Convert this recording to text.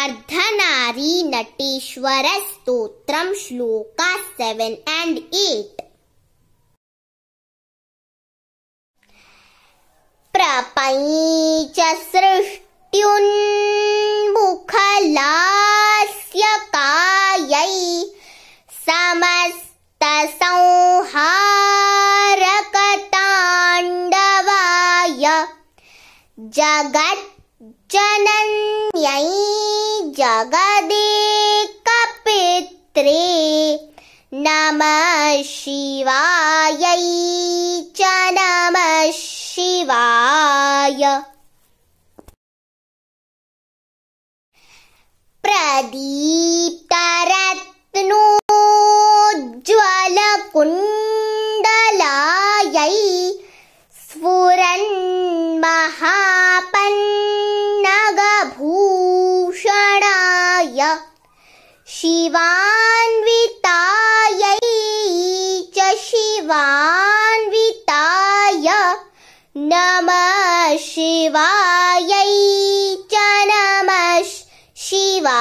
अर्धनारीनटीश्वरस्तोत्रं श्लोकास् seven and eight प्रपञ्च सृष्ट्युन्मुखलास्यकायै समस्तसंहारकताण्डवाय जगज्जनन् जगदेकपित्रे नमः शिवायै च नमः शिवाय प्रदी शिवान्वितायै च शिवान्विताय नमः शिवायै च नमः शिवा